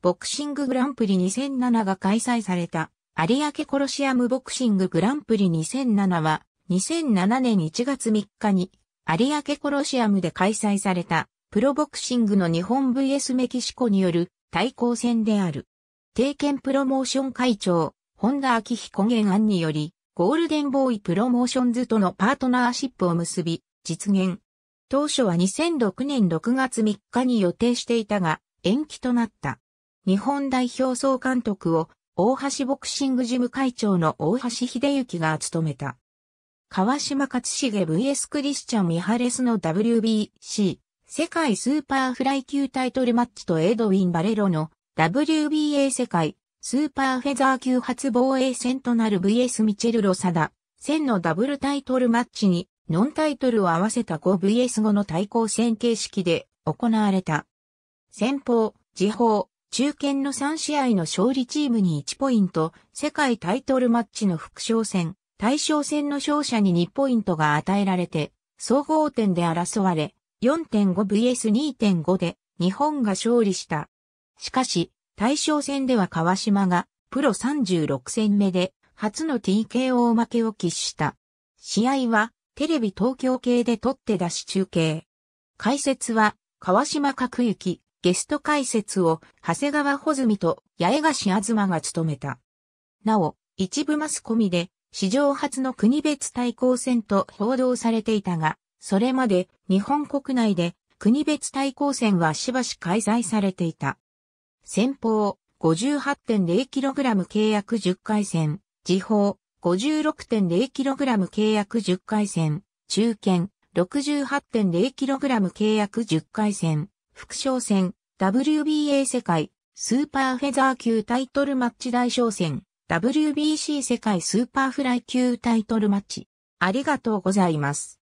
ボクシンググランプリ2007が開催された、有明コロシアムボクシンググランプリ2007は、2007年1月3日に、有明コロシアムで開催された、プロボクシングの日本 VS メキシコによる対抗戦である。定見プロモーション会長、本田昭彦原案により、ゴールデンボーイプロモーションズとのパートナーシップを結び、実現。当初は2006年6月3日に予定していたが、延期となった。日本代表総監督を大橋ボクシング事務会長の大橋秀幸が務めた。川島勝重 vs クリスチャン・ミハレスの WBC 世界スーパーフライ級タイトルマッチとエドウィン・バレロの WBA 世界スーパーフェザー級初防衛戦となる VS ミチェル・ロサダ戦のダブルタイトルマッチにノンタイトルを合わせた 5vs5 の対抗戦形式で行われた。先方、次報、中堅の3試合の勝利チームに1ポイント、世界タイトルマッチの副賞戦、対象戦の勝者に2ポイントが与えられて、総合点で争われ、4.5vs2.5 で日本が勝利した。しかし、対象戦では川島がプロ36戦目で初の TKO 負けを喫した。試合はテレビ東京系で取って出し中継。解説は川島角幸、ゲスト解説を長谷川穂積と八重樫東が務めた。なお、一部マスコミで史上初の国別対抗戦と報道されていたが、それまで日本国内で国別対抗戦はしばし開催されていた。先方 58.0kg 契約10回戦、時報 56.0kg 契約10回戦、中堅 68.0kg 契約10回戦、副将戦、WBA 世界、スーパーフェザー級タイトルマッチ大賞戦、WBC 世界スーパーフライ級タイトルマッチ。ありがとうございます。